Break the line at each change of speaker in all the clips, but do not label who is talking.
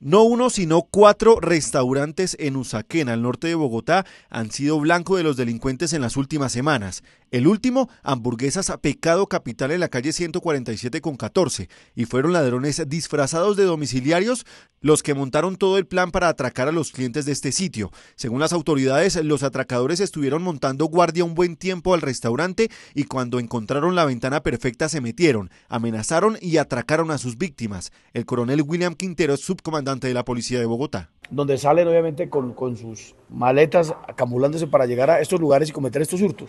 No uno, sino cuatro restaurantes en Usaquén, al norte de Bogotá, han sido blanco de los delincuentes en las últimas semanas. El último, hamburguesas a Pecado Capital en la calle 147 con 14. Y fueron ladrones disfrazados de domiciliarios los que montaron todo el plan para atracar a los clientes de este sitio. Según las autoridades, los atracadores estuvieron montando guardia un buen tiempo al restaurante y cuando encontraron la ventana perfecta se metieron, amenazaron y atracaron a sus víctimas. El coronel William Quintero es subcomandante
de la Policía de Bogotá. Donde salen obviamente con, sus maletas acumulándose para llegar a estos lugares y cometer estos hurtos.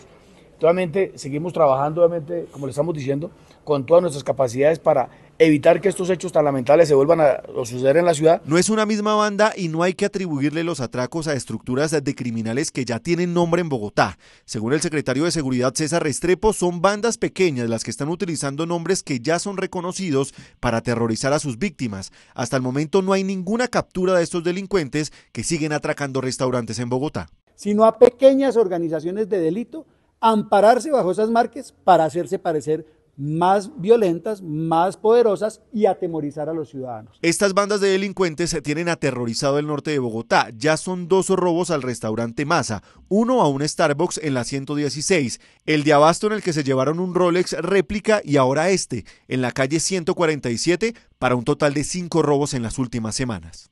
Obviamente, seguimos trabajando, obviamente, como le estamos diciendo, con todas nuestras capacidades para evitar que estos hechos tan lamentables se vuelvan a suceder en la ciudad.
No es una misma banda y no hay que atribuirle los atracos a estructuras de criminales que ya tienen nombre en Bogotá. Según el secretario de Seguridad César Restrepo, son bandas pequeñas las que están utilizando nombres que ya son reconocidos para aterrorizar a sus víctimas. Hasta el momento no hay ninguna captura de estos delincuentes que siguen atracando restaurantes en Bogotá.
Sino a pequeñas organizaciones de delito ampararse bajo esas marcas para hacerse parecer más violentas, más poderosas y atemorizar a los ciudadanos.
Estas bandas de delincuentes se tienen aterrorizado el norte de Bogotá. Ya son dos robos al restaurante Masa, uno a un Starbucks en la 116, el de Abasto en el que se llevaron un Rolex réplica y ahora este, en la calle 147, para un total de cinco robos en las últimas semanas.